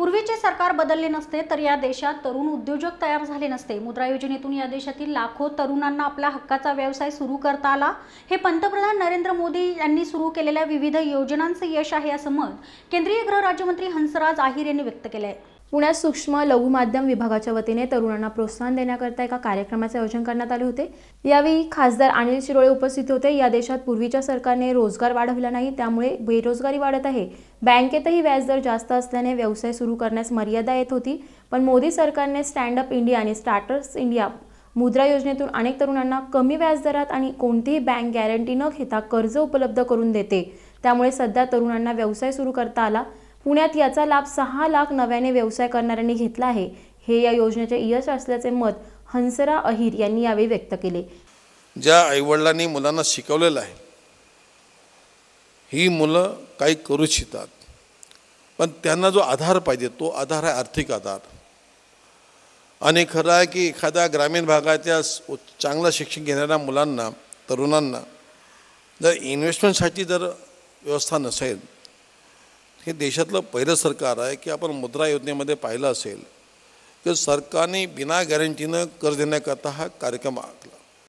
पूर्वीचे सरकार बदलले नसते तर या देशात तरुण उद्योजक तयार झाले नसते मुद्रा योजनेतून या देशातील लाखो तरुणांना आपला हक्काचा व्यवसाय सुरू करता आला हे पंतप्रधान नरेंद्र मोदी यांनी सुरू केलेल्या विविध योजनांचं यश आहे असं मत केंद्रीय गृह राज्यमंत्री हंसराज आहिर यांनी व्यक्त केलं आहे पुण्यात सूक्ष्म लघु माध्यम विभागाच्या वतीने तरुणांना प्रोत्साहन देण्याकरता एका कार्यक्रमाचे आयोजन करण्यात आले होते यावेळी खासदार अनिल शिरोळे उपस्थित होते या देशात पूर्वीच्या सरकारने रोजगार वाढवला नाही त्यामुळे बेरोजगारी वाढत आहे बँकेतही व्याजदर जास्त असल्याने व्यवसाय सुरू करण्यास मर्यादा येत होती पण मोदी सरकारने स्टँड अप इंडिया आणि स्टार्टर्स इंडिया मुद्रा योजनेतून अनेक तरुणांना कमी व्याजदरात आणि कोणतीही बँक गॅरंटी न घेता कर्ज उपलब्ध करून देते त्यामुळे सध्या तरुणांना व्यवसाय सुरू करता आला पुण्यात याचा लाभ सहा लाख नव्याने व्यवसाय करणाऱ्यांनी घेतला आहे हे या योजनेचे यश असल्याचे मत हंसरा अहिर यांनी यावेळी व्यक्त केले ज्या आईवडिलांनी मुलांना शिकवलेलं आहे ही मुलं काही करू इच्छितात पण त्यांना जो आधार पाहिजे तो आधार आहे आर्थिक आधार आणि खरं आहे की एखाद्या ग्रामीण भागाच्या चांगलं शिक्षण घेणाऱ्या मुलांना तरुणांना जर इन्व्हेस्टमेंटसाठी जर व्यवस्था नसेल हे देशातलं पहिलं सरकार आहे की आपण मुद्रा योजनेमध्ये पाहिलं असेल की सरकारने बिना गॅरंटीनं कर्ज देण्याकरता हा कार्यक्रम आखला